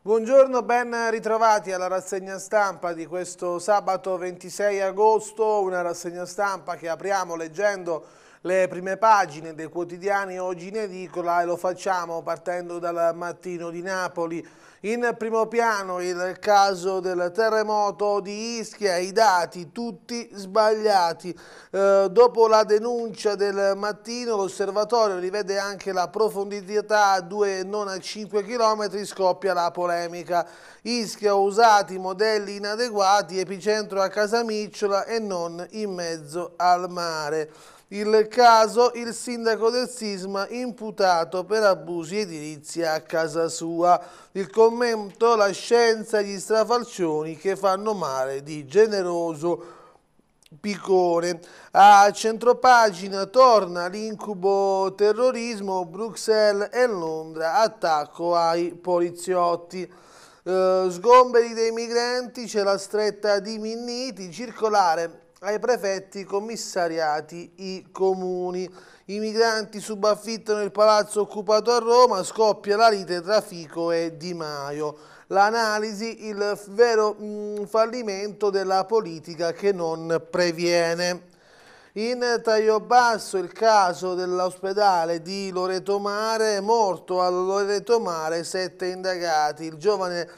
Buongiorno, ben ritrovati alla rassegna stampa di questo sabato 26 agosto, una rassegna stampa che apriamo leggendo le prime pagine dei quotidiani oggi in edicola e lo facciamo partendo dal mattino di Napoli. In primo piano il caso del terremoto di Ischia, i dati tutti sbagliati. Eh, dopo la denuncia del mattino l'osservatorio rivede anche la profondità a 2 non a 5 km, scoppia la polemica. Ischia usati modelli inadeguati, epicentro a Casamicciola e non in mezzo al mare. Il caso, il sindaco del Sisma imputato per abusi edilizia a casa sua. Il commento, la scienza e gli strafalcioni che fanno male di generoso Piccone. A centropagina torna l'incubo terrorismo, Bruxelles e Londra, attacco ai poliziotti. Eh, sgomberi dei migranti, c'è la stretta di Minniti, circolare ai prefetti commissariati i comuni. I migranti subaffittano il palazzo occupato a Roma, scoppia la lite tra Fico e Di Maio. L'analisi, il vero mh, mm, fallimento della politica che non previene. In Taglio Basso il caso dell'ospedale di Loreto Mare, morto a Loreto Mare sette indagati. Il giovane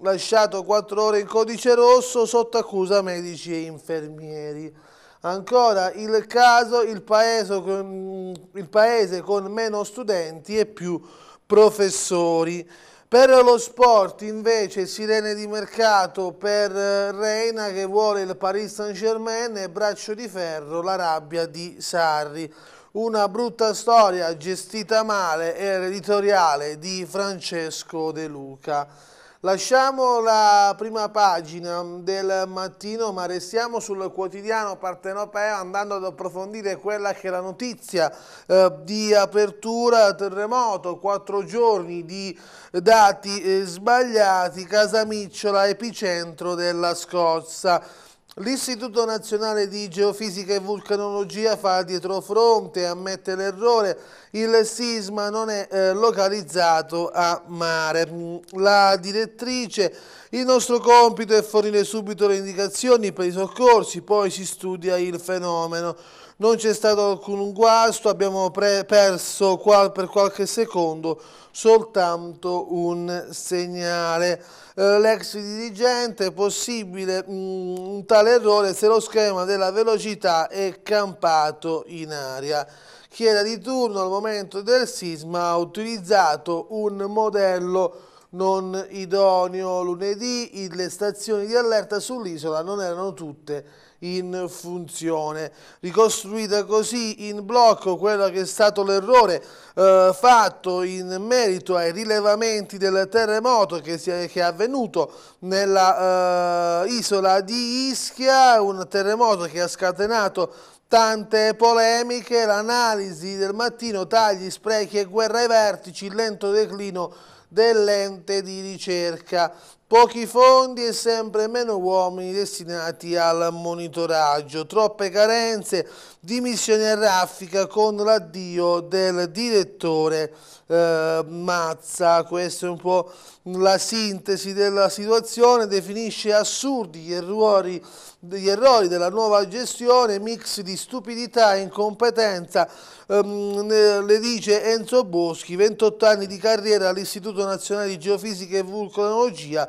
lasciato quattro ore in codice rosso sotto accusa medici e infermieri. Ancora il caso, il paese, con, il paese con meno studenti e più professori. Per lo sport invece sirene di mercato per eh, Reina che vuole il Paris Saint Germain e braccio di ferro la rabbia di Sarri. Una brutta storia gestita male e l'editoriale di Francesco De Luca. Lasciamo la prima pagina del mattino ma restiamo sul quotidiano partenopeo andando ad approfondire quella che è la notizia eh, di apertura terremoto, quattro giorni di dati eh, sbagliati, Casamicciola epicentro della scossa. L'Istituto Nazionale di Geofisica e Vulcanologia fa dietro fronte, ammette l'errore, il sisma non è eh, localizzato a mare. La direttrice, il nostro compito è fornire subito le indicazioni per i soccorsi, poi si studia il fenomeno. Non c'è stato alcun guasto, abbiamo perso qual per qualche secondo soltanto un segnale. Eh, l'ex dirigente è possibile mm, un tale errore se lo schema della velocità è campato in aria. Chi era di turno al momento del sisma ha utilizzato un modello non idoneo. Lunedì le stazioni di allerta sull'isola non erano tutte in funzione. Ricostruita così in blocco quello che è stato l'errore eh, fatto in merito ai rilevamenti del terremoto che, è, che è avvenuto nella eh, isola di Ischia, un terremoto che ha scatenato tante polemiche, l'analisi del mattino, tagli, sprechi e guerra ai vertici, lento declino dell'ente di ricerca Pochi fondi e sempre meno uomini destinati al monitoraggio, troppe carenze, dimissioni a raffica con l'addio del direttore eh, Mazza. Questa è un po' la sintesi della situazione, definisce assurdi gli errori, gli errori della nuova gestione, mix di stupidità e incompetenza, ehm, le dice Enzo Boschi, 28 anni di carriera all'Istituto Nazionale di Geofisica e Vulcanologia,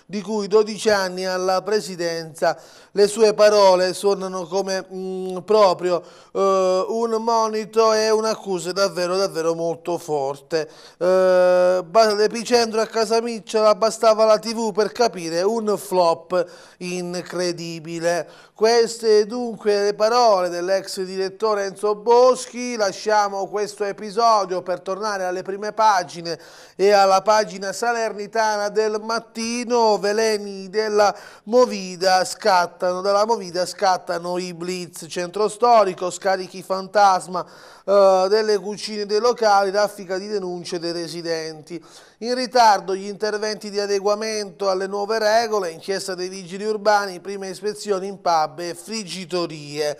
di cui 12 anni alla presidenza. Le sue parole suonano come mh, mm, proprio eh, un monito e un'accusa davvero davvero molto forte. Eh, l'epicentro a Casamicciola bastava la tv per capire un flop incredibile. Queste dunque le parole dell'ex direttore Enzo Boschi, lasciamo questo episodio per tornare alle prime pagine e alla pagina salernitana del mattino veleni della Movida scattano, dalla Movida scattano i blitz, centro storico, scarichi fantasma eh, delle cucine dei locali, raffica di denunce dei residenti. In ritardo gli interventi di adeguamento alle nuove regole, inchiesta dei vigili urbani, prime ispezioni in pub e friggitorie.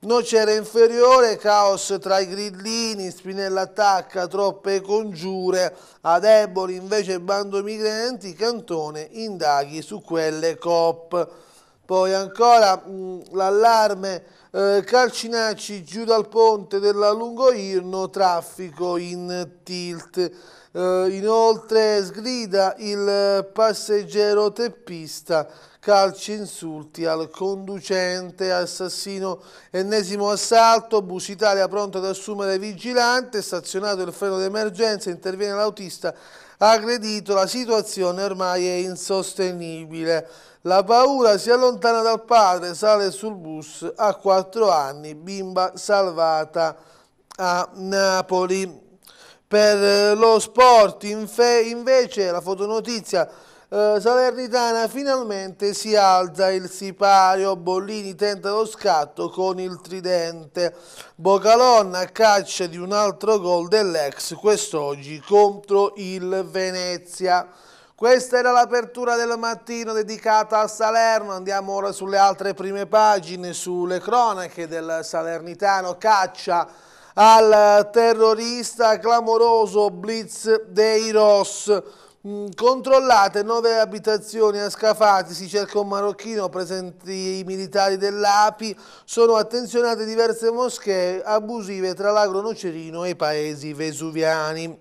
Nocera inferiore, caos tra i grillini, Spinella attacca, troppe congiure, a deboli invece bando migranti, Cantone indaghi su quelle COP. Poi ancora l'allarme eh, Calcinacci giù dal ponte della Lungoirno, traffico in tilt. Eh, inoltre sgrida il passeggero teppista, calci insulti al conducente, assassino, ennesimo assalto, Bus Italia pronto ad assumere vigilante, stazionato il freno d'emergenza, interviene l'autista aggredito, la situazione ormai è insostenibile. La paura si allontana dal padre, sale sul bus a 4 anni, bimba salvata a Napoli. Per eh, lo sport invece la fotonotizia eh, salernitana finalmente si alza il sipario, Bollini tenta lo scatto con il tridente, Bocalonna caccia di un altro gol dell'ex quest'oggi contro il Venezia. Questa era l'apertura del mattino dedicata a Salerno, andiamo ora sulle altre prime pagine, sulle cronache del Salernitano, caccia al terrorista clamoroso blitz dei Ross. Mm, controllate nove abitazioni a Scafati, si cerca un marocchino, presenti i militari dell'API, sono attenzionate diverse moschee abusive tra l'Agro Nocerino e i paesi vesuviani.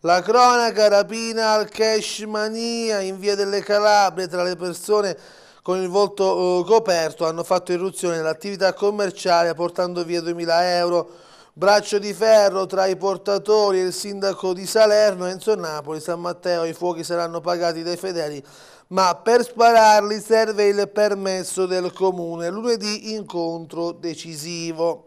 La cronaca rapina al cash mania in via delle Calabrie tra le persone con il volto eh, coperto hanno fatto irruzione nell'attività commerciale portando via 2.000 euro. Braccio di ferro tra i portatori e il sindaco di Salerno, Enzo Napoli, San Matteo, i fuochi saranno pagati dai fedeli, ma per spararli serve il permesso del comune. Lunedì incontro decisivo.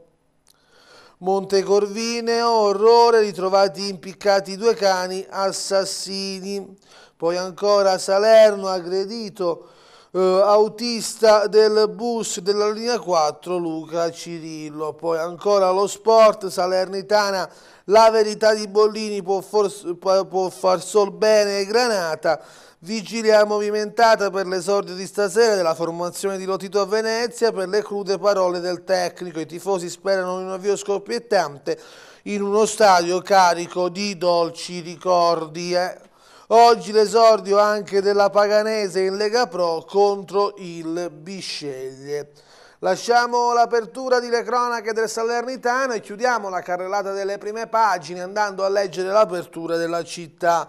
Montecorvine, orrore, ritrovati impiccati due cani, assassini. Poi ancora Salerno, aggredito eh, autista del bus della linea 4 Luca Cirillo. Poi ancora lo sport, Salernitana, la verità di Bollini può, forse, può far sol bene Granata. Vigilia movimentata per l'esordio di stasera della formazione di Lotito a Venezia per le crude parole del tecnico. I tifosi sperano in un avvio scoppiettante in uno stadio carico di dolci ricordi. Eh. Oggi l'esordio anche della Paganese in Lega Pro contro il Bisceglie. Lasciamo l'apertura di Le cronache del Salernitano e chiudiamo la carrellata delle prime pagine andando a leggere l'apertura della città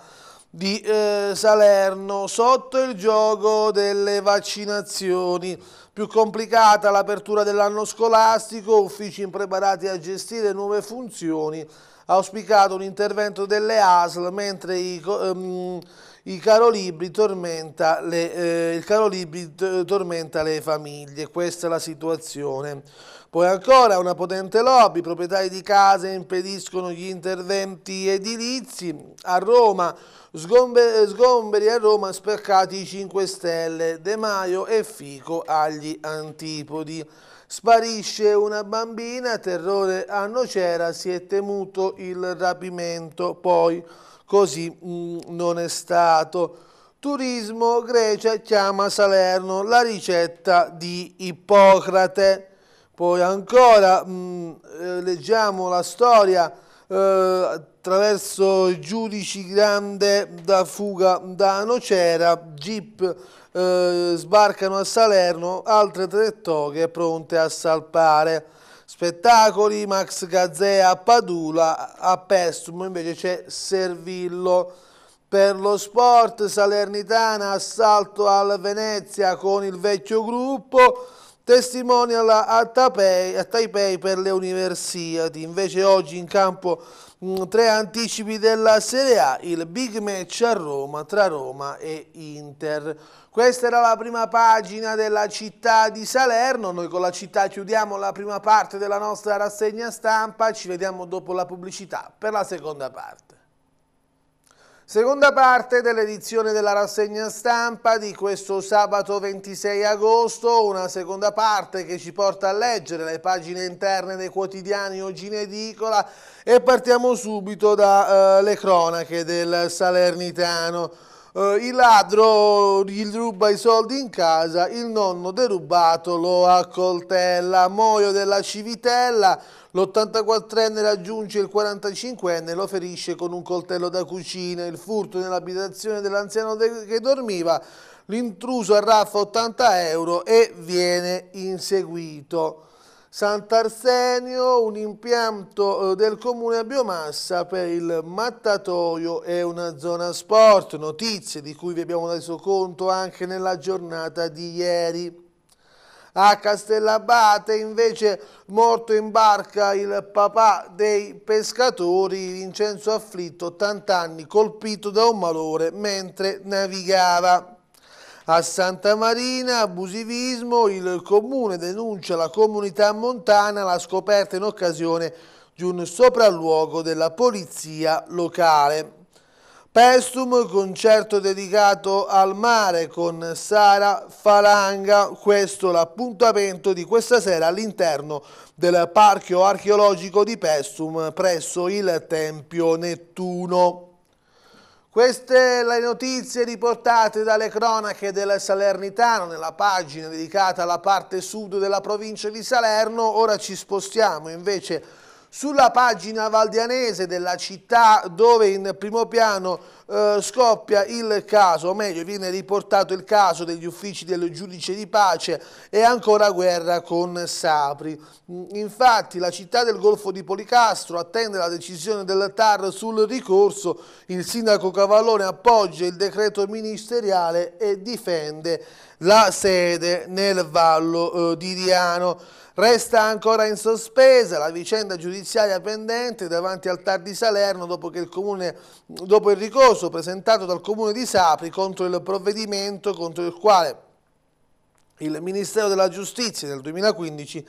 di eh, Salerno sotto il gioco delle vaccinazioni. Più complicata l'apertura dell'anno scolastico, uffici impreparati a gestire nuove funzioni auspicato un intervento delle ASL mentre i, um, i carolibri tormenta le, eh, il carolibri tormenta le famiglie, questa è la situazione. Poi ancora una potente lobby, proprietari di case impediscono gli interventi edilizi a Roma, sgomber sgomberi a Roma spaccati i 5 Stelle, De Maio e Fico agli antipodi. Sparisce una bambina, terrore a Nocera, si è temuto il rapimento, poi così mh, mm, non è stato. Turismo Grecia chiama Salerno la ricetta di Ippocrate. Poi ancora mh, mm, eh, leggiamo la storia eh, attraverso i giudici grande da fuga da Nocera, jeep eh, sbarcano a Salerno, altre tre toghe pronte a salpare. Spettacoli, Max Gazzea a Padula, a Pestum invece c'è Servillo. Per lo sport, Salernitana assalto al Venezia con il vecchio gruppo, Testimonial a, Taipei, a Taipei per le Universiadi, invece oggi in campo mh, mm, tre anticipi della Serie A, il big match a Roma tra Roma e Inter. Questa era la prima pagina della città di Salerno, noi con la città chiudiamo la prima parte della nostra rassegna stampa, ci vediamo dopo la pubblicità per la seconda parte. Seconda parte dell'edizione della rassegna stampa di questo sabato 26 agosto, una seconda parte che ci porta a leggere le pagine interne dei quotidiani oggi in edicola e partiamo subito dalle eh, cronache del Salernitano eh, il ladro gli ruba i soldi in casa, il nonno derubato lo accoltella, muoio della civitella, l'84enne raggiunge il 45enne, e lo ferisce con un coltello da cucina, il furto nell'abitazione dell'anziano che dormiva, l'intruso arraffa 80 euro e viene inseguito. Sant'Arsenio, un impianto eh, del comune a biomassa per il mattatoio e una zona sport, notizie di cui vi abbiamo reso conto anche nella giornata di ieri. A Castellabate invece morto in barca il papà dei pescatori Vincenzo Afflitto, 80 anni, colpito da un malore mentre navigava. A Santa Marina, abusivismo, il comune denuncia la comunità montana la scoperta in occasione di un sopralluogo della polizia locale. Pestum, concerto dedicato al mare con Sara Falanga, questo l'appuntamento di questa sera all'interno del parco Archeologico di Pestum presso il Tempio Nettuno. Queste le notizie riportate dalle cronache del Salernitano nella pagina dedicata alla parte sud della provincia di Salerno. Ora ci spostiamo invece sulla pagina valdianese della città dove in primo piano eh, scoppia il caso, o meglio viene riportato il caso degli uffici del giudice di pace e ancora guerra con Sapri. Mm, infatti la città del Golfo di Policastro attende la decisione del TAR sul ricorso, il sindaco Cavallone appoggia il decreto ministeriale e difende la sede nel Vallo eh, di Diano. Resta ancora in sospesa la vicenda giudiziaria pendente davanti al TAR di Salerno dopo, il, comune, dopo il ricorso presentato dal Comune di Sapri contro il provvedimento contro il quale il Ministero della Giustizia nel 2015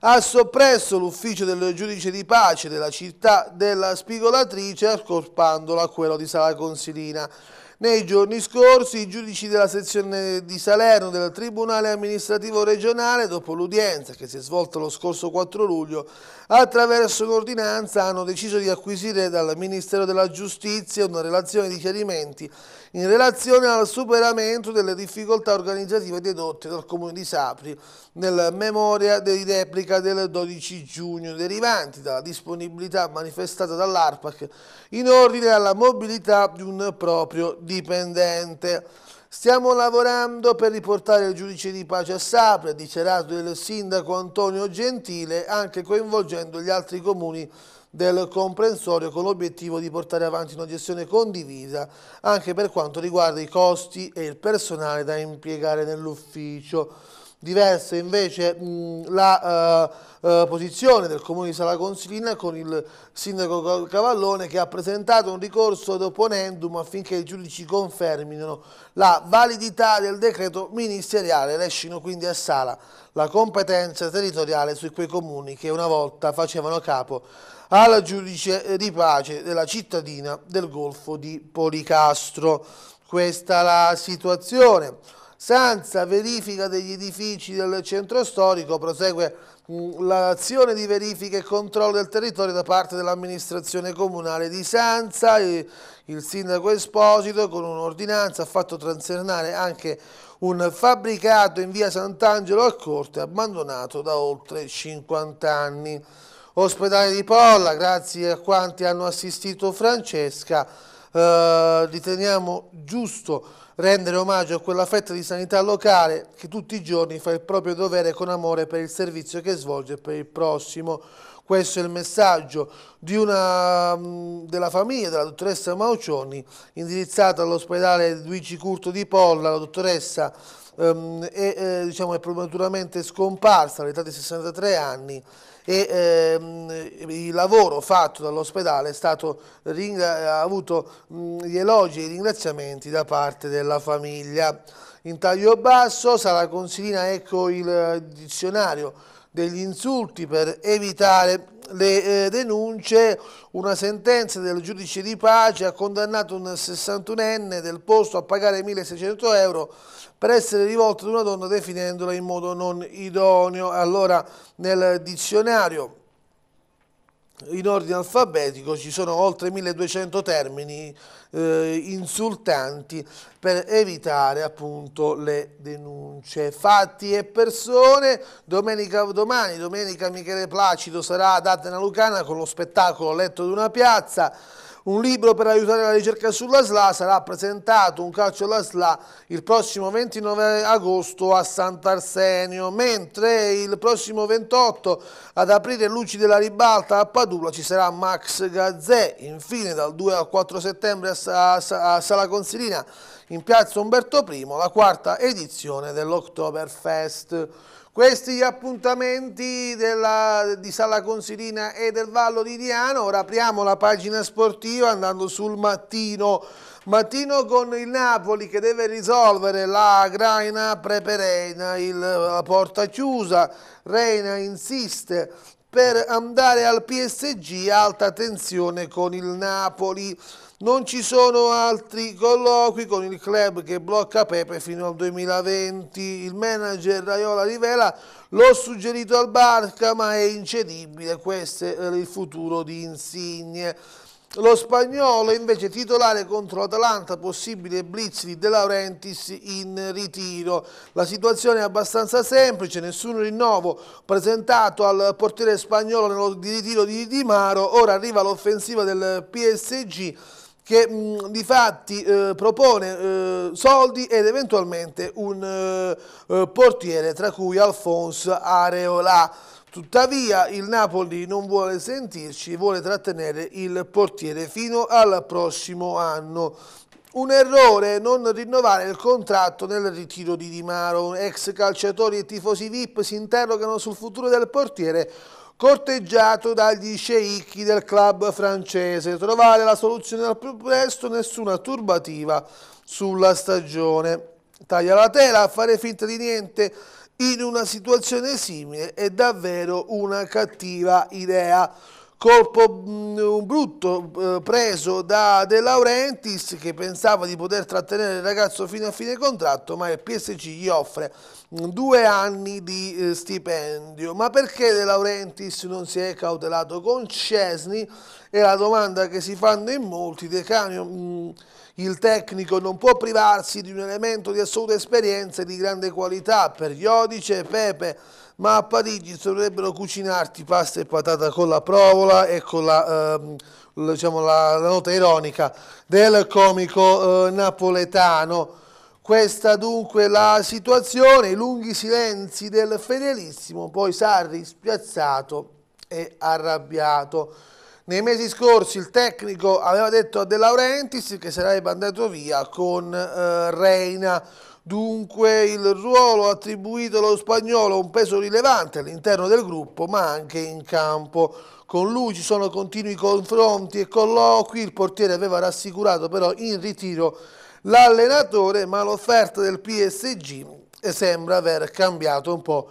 ha soppresso l'ufficio del giudice di pace della città della spigolatrice, accorpandolo a quello di Sala Consilina. Nei giorni scorsi i giudici della sezione di Salerno del Tribunale amministrativo regionale, dopo l'udienza che si è svolta lo scorso 4 luglio, attraverso un'ordinanza hanno deciso di acquisire dal Ministero della Giustizia una relazione di chiarimenti in relazione al superamento delle difficoltà organizzative dedotte dal Comune di Sapri nel memoria di replica del 12 giugno, derivanti dalla disponibilità manifestata dall'ARPAC in ordine alla mobilità di un proprio dipendente. Stiamo lavorando per riportare il giudice di pace a Sapre, dichiarato il sindaco Antonio Gentile, anche coinvolgendo gli altri comuni del comprensorio con l'obiettivo di portare avanti una gestione condivisa anche per quanto riguarda i costi e il personale da impiegare nell'ufficio. Diversa invece mh, la uh, uh, posizione del comune di Sala Consilina con il sindaco Cavallone che ha presentato un ricorso ad opponendum affinché i giudici confermino la validità del decreto ministeriale, lasciano quindi a Sala la competenza territoriale su quei comuni che una volta facevano capo alla giudice di pace della cittadina del Golfo di Policastro. Questa è la situazione. Senza verifica degli edifici del centro storico prosegue mm, l'azione di verifica e controllo del territorio da parte dell'amministrazione comunale di Sanza. Il sindaco Esposito con un'ordinanza ha fatto transernare anche un fabbricato in via Sant'Angelo a Corte abbandonato da oltre 50 anni. Ospedale di Polla, grazie a quanti hanno assistito Francesca, eh, riteniamo giusto rendere omaggio a quella fetta di sanità locale che tutti i giorni fa il proprio dovere con amore per il servizio che svolge per il prossimo. Questo è il messaggio una, mm, della famiglia della dottoressa Maucioni indirizzata all'ospedale Luigi Curto di Polla, la dottoressa ehm, è, eh, diciamo, è prematuramente scomparsa all'età di 63 anni e ehm, il lavoro fatto dall'ospedale ha avuto mh, gli elogi e i ringraziamenti da parte della famiglia. In taglio basso, Sara Consilina, ecco il dizionario degli insulti per evitare le eh, denunce, una sentenza del giudice di pace ha condannato un 61enne del posto a pagare 1600 euro per essere rivolto ad una donna definendola in modo non idoneo. Allora nel dizionario in ordine alfabetico ci sono oltre 1200 termini eh, insultanti per evitare appunto le denunce. Fatti e persone, domenica, domani domenica Michele Placido sarà a Datena Lucana con lo spettacolo Letto di una piazza, un libro per aiutare la ricerca sulla SLA, sarà presentato un calcio alla SLA il prossimo 29 agosto a Sant'Arsenio, mentre il prossimo 28 ad aprire luci della ribalta a Padula ci sarà Max Gazzè, infine dal 2 al 4 settembre a, Sala Consilina in piazza Umberto I la quarta edizione dell'Octoberfest. Questi gli appuntamenti della, di Sala Consilina e del Vallo di Diano. Ora apriamo la pagina sportiva andando sul mattino. Mattino con il Napoli che deve risolvere la Graina Preperena, il, la porta chiusa. Reina insiste per andare al PSG, alta tensione con il Napoli. Non ci sono altri colloqui con il club che blocca Pepe fino al 2020. Il manager Raiola rivela l'ho suggerito al Barca ma è incedibile, questo è il futuro di Insigne. Lo spagnolo invece titolare contro l'Atalanta, possibile blitz di De Laurentiis in ritiro. La situazione è abbastanza semplice, nessun rinnovo presentato al portiere spagnolo di ritiro di Di Maro, ora arriva l'offensiva del PSG che mh, di fatti eh, propone eh, soldi ed eventualmente un eh, eh, portiere tra cui Alphonse Areola. Tuttavia il Napoli non vuole sentirci, vuole trattenere il portiere fino al prossimo anno. Un errore non rinnovare il contratto nel ritiro di Di Maro. Ex calciatori e tifosi VIP si interrogano sul futuro del portiere corteggiato dagli sceicchi del club francese. Trovare la soluzione al più presto, nessuna turbativa sulla stagione. Taglia la tela fare finta di niente in una situazione simile è davvero una cattiva idea colpo mm, brutto eh, preso da De Laurentiis che pensava di poter trattenere il ragazzo fino a fine contratto ma il PSG gli offre mm, due anni di eh, stipendio ma perché De Laurentiis non si è cautelato con Cesni è la domanda che si fanno in molti De Canio mm, il tecnico non può privarsi di un elemento di assoluta esperienza e di grande qualità per Iodice e Pepe, ma a Parigi dovrebbero cucinarti pasta e patata con la provola e con la, ehm, diciamo la, la nota ironica del comico eh, napoletano. Questa dunque la situazione, i lunghi silenzi del fedelissimo, poi Sarri spiazzato e arrabbiato. Nei mesi scorsi il tecnico aveva detto a De Laurentiis che sarebbe andato via con eh, Reina. Dunque il ruolo attribuito allo spagnolo ha un peso rilevante all'interno del gruppo ma anche in campo. Con lui ci sono continui confronti e colloqui, il portiere aveva rassicurato però in ritiro l'allenatore ma l'offerta del PSG eh, sembra aver cambiato un po'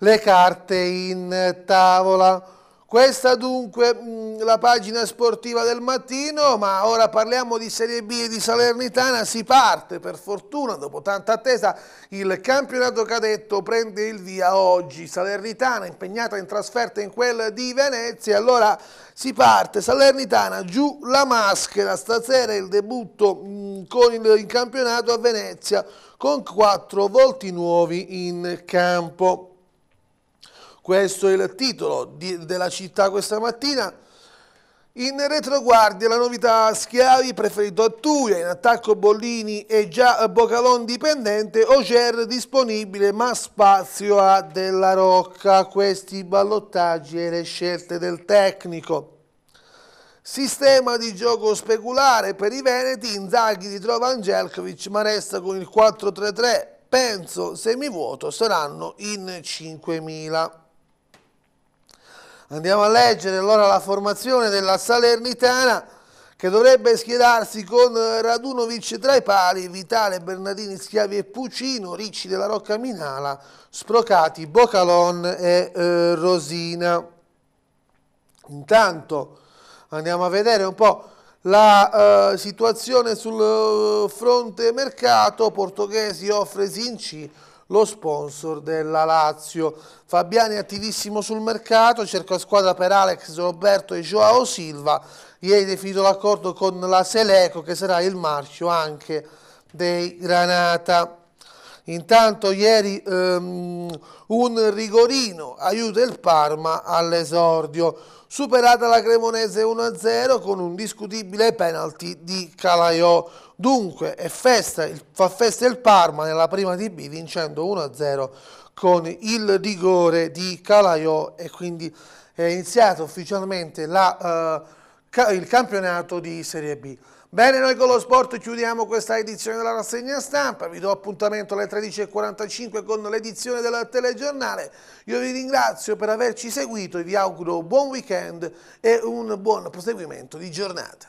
le carte in tavola. Questa dunque mm, la pagina sportiva del mattino, ma ora parliamo di Serie B e di Salernitana, si parte per fortuna dopo tanta attesa, il campionato cadetto prende il via oggi, Salernitana impegnata in trasferta in quella di Venezia, allora si parte, Salernitana giù la maschera, stasera il debutto mh, mm, con il, il campionato a Venezia con quattro volti nuovi in campo. Questo è il titolo di, della città questa mattina. In retroguardia la novità Schiavi preferito a Tuia, in attacco Bollini e già Bocalon dipendente, Oger disponibile ma spazio a Della Rocca. Questi ballottaggi e le scelte del tecnico. Sistema di gioco speculare per i Veneti, Inzaghi ritrova Angelkovic ma resta con il 4-3-3, penso semivuoto saranno in 5.000. Andiamo a leggere allora la formazione della Salernitana che dovrebbe schierarsi con eh, Radunovic tra i pali, Vitale, Bernardini, Schiavi e Pucino, Ricci della Rocca Minala, Sprocati, Bocalon e eh, Rosina. Intanto andiamo a vedere un po' la eh, situazione sul eh, fronte mercato, Portoghesi offre Sinci, lo sponsor della Lazio. Fabiani è attivissimo sul mercato, cerca squadra per Alex Roberto e Joao Silva. Ieri definito l'accordo con la Seleco che sarà il marchio anche dei Granata. Intanto ieri um, un rigorino aiuta il Parma all'esordio superata la Cremonese 1-0 con un discutibile penalty di Calaiò. Dunque festa, fa festa il Parma nella prima DB vincendo 1-0 con il rigore di Calaiò e quindi è iniziato ufficialmente la, uh, il campionato di Serie B. Bene, noi con lo sport chiudiamo questa edizione della rassegna stampa, vi do appuntamento alle 13.45 con l'edizione del telegiornale, io vi ringrazio per averci seguito e vi auguro buon weekend e un buon proseguimento di giornata.